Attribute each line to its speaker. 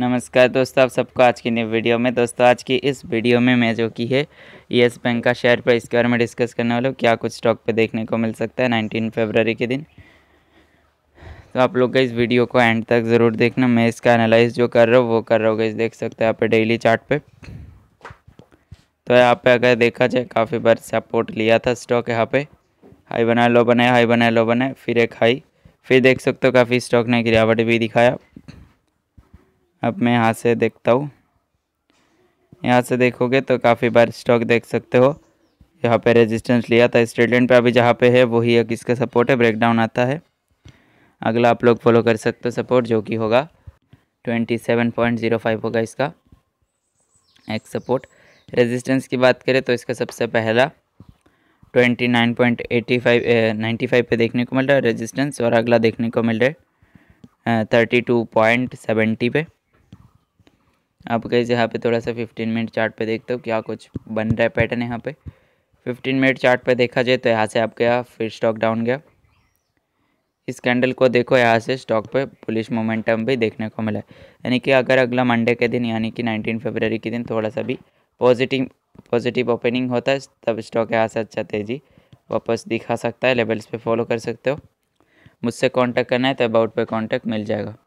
Speaker 1: नमस्कार दोस्तों आप सबको आज की नई वीडियो में दोस्तों आज की इस वीडियो में मैं जो की है येस बैंक का शेयर प्राइस के बारे में डिस्कस करने वाला हूँ क्या कुछ स्टॉक पे देखने को मिल सकता है नाइनटीन फरवरी के दिन तो आप लोग का इस वीडियो को एंड तक ज़रूर देखना मैं इसका एनालाइज जो कर रहा हूँ वो कर रहा हूँ देख सकते हैं यहाँ पे डेली चार्ट पे तो यहाँ पे अगर देखा जाए काफ़ी बार सपोर्ट लिया था स्टॉक यहाँ पे हाई बनाए लो बनाए हाई बनाए लो बनाए फिर एक हाई फिर देख सकते हो काफ़ी स्टॉक ने गिरावट भी दिखाया अब मैं यहाँ से देखता हूँ यहाँ से देखोगे तो काफ़ी बार स्टॉक देख सकते हो यहाँ पे रेजिस्टेंस लिया था स्ट्रेट पे अभी जहाँ पे है वही एक इसका सपोर्ट है ब्रेकडाउन आता है अगला आप लोग फॉलो कर सकते हो सपोर्ट जो कि होगा twenty seven point zero five होगा इसका एक सपोर्ट रेजिस्टेंस की बात करें तो इसका सबसे पहला twenty nine point eighty five ninety five पे देखने को मिल रहा है रेजिस्टेंस और अगला देखने को मिल रहा है थर्टी टू पॉइंट सेवेंटी पे आप गई यहाँ पे थोड़ा सा फिफ्टीन मिनट चार्ट पे देखते हो क्या कुछ बन रहा है पैटर्न यहाँ पे फिफ्टीन मिनट चार्ट पे देखा जाए तो यहाँ से आप गया फिर स्टॉक डाउन गया इस कैंडल को देखो यहाँ से स्टॉक पे पुलिस मोमेंटम भी देखने को मिला यानी कि अगर अगला मंडे के दिन यानी कि नाइनटीन फेबररी के दिन थोड़ा सा भी पॉजिटिव पॉजिटिव ओपनिंग होता है तब स्टॉक यहाँ से अच्छा तेज़ी वापस दिखा सकता है लेवल्स पर फॉलो कर सकते हो मुझसे कॉन्टैक्ट करना है तो अबाउट पर कॉन्टैक्ट मिल जाएगा